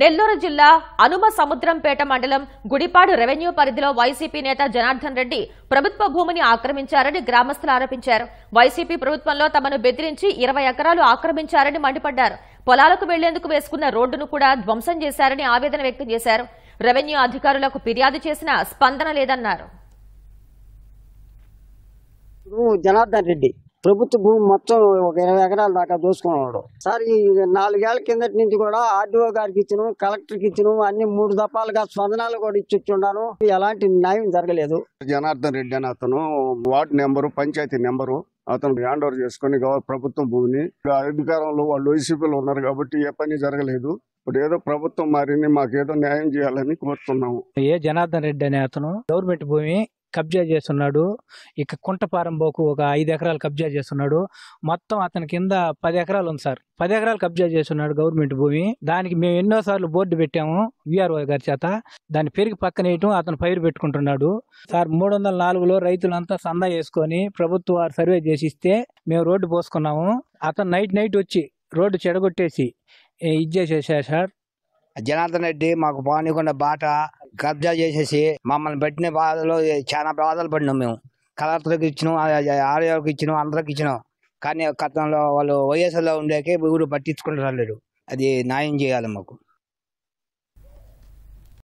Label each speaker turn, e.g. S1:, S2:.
S1: నెల్లూరు జిల్లా అనుమ సముద్రంపేట మండలం గుడిపాడు రెవెన్యూ పరిధిలో వైసీపీ నేత జనార్దన్ రెడ్డి ప్రభుత్వ భూమిని ఆక్రమించారని గ్రామస్తులు ఆరోపించారు వైసీపీ ప్రభుత్వంలో తమను బెదిరించి ఇరవై ఎకరాలు ఆక్రమించారని మండిపడ్డారు పొలాలకు వెళ్లేందుకు వేసుకున్న రోడ్డును కూడా ధ్వంసం చేశారని ఆవేదన వ్యక్తం చేశారు రెవెన్యూ అధికారులకు ఫిర్యాదు చేసినా స్పందన లేదన్నారు
S2: జనార్దన్ రెడ్డి ప్రభుత్వ భూమి మొత్తం ఒక ఇరవై ఎకరాల దాకా దోసుకున్నాడు సార్ ఈ నాలుగేళ్ల కిందటి నుంచి కూడా ఆర్డీఓ గారికి ఇచ్చిన కలెక్టర్కి ఇచ్చిన అన్ని మూడు దఫాలుగా స్పందనాలు కూడా ఇచ్చిచ్చున్నాను ఎలాంటి న్యాయం జరగలేదు
S3: జనార్దన్ రెడ్డి అని అతను వార్డు నెంబరు పంచాయతీ నెంబరు అతను హ్యాండ్ ఓవర్ చేసుకుని ప్రభుత్వం భూమిని అధికారంలో వాళ్ళు వైసీపీలు ఉన్నారు కాబట్టి ఏ పని జరగలేదు ఇప్పుడు ఏదో ప్రభుత్వం మారింది మాకేదో న్యాయం చేయాలని కోరుతున్నాము
S4: ఏ జనార్దన్ రెడ్డి అనే అతను గవర్నమెంట్ భూమి కబ్జా చేస్తున్నాడు ఇక కుంటపారంబోకు ఒక ఐదు ఎకరాలు కబ్జా చేస్తున్నాడు మొత్తం అతని కింద పది ఎకరాలు ఉంది సార్ పది ఎకరాలు కబ్జా చేస్తున్నాడు గవర్నమెంట్ భూమి దానికి మేము ఎన్నోసార్లు బోర్డు పెట్టాము విఆర్ఓ గారి చేత దాన్ని పెరిగి పక్కన వేయటం అతను పైరు పెట్టుకుంటున్నాడు సార్ మూడు వందల నాలుగులో రైతులంతా సందా వేసుకొని ప్రభుత్వ వారు సర్వే చేసి ఇస్తే మేము రోడ్డు పోసుకున్నాము అతను నైట్ నైట్ వచ్చి రోడ్డు చెడగొట్టేసి ఇది సార్
S5: జనార్దన్ రెడ్డి మాకు పానీయకుండా బాట కబ్జా చేసేసి మమ్మల్ని పెట్టిన బాధలో చాలా బాధలు పడినాం మేము కలెక్టర్కి ఇచ్చినాం ఆర్యోకి ఇచ్చినాం అందరికి ఇచ్చినాం కానీ కథంలో వాళ్ళు వైఎస్ఆర్లో ఉండేకే ఊరు పట్టించుకుంటారు అది న్యాయం చేయాలి మాకు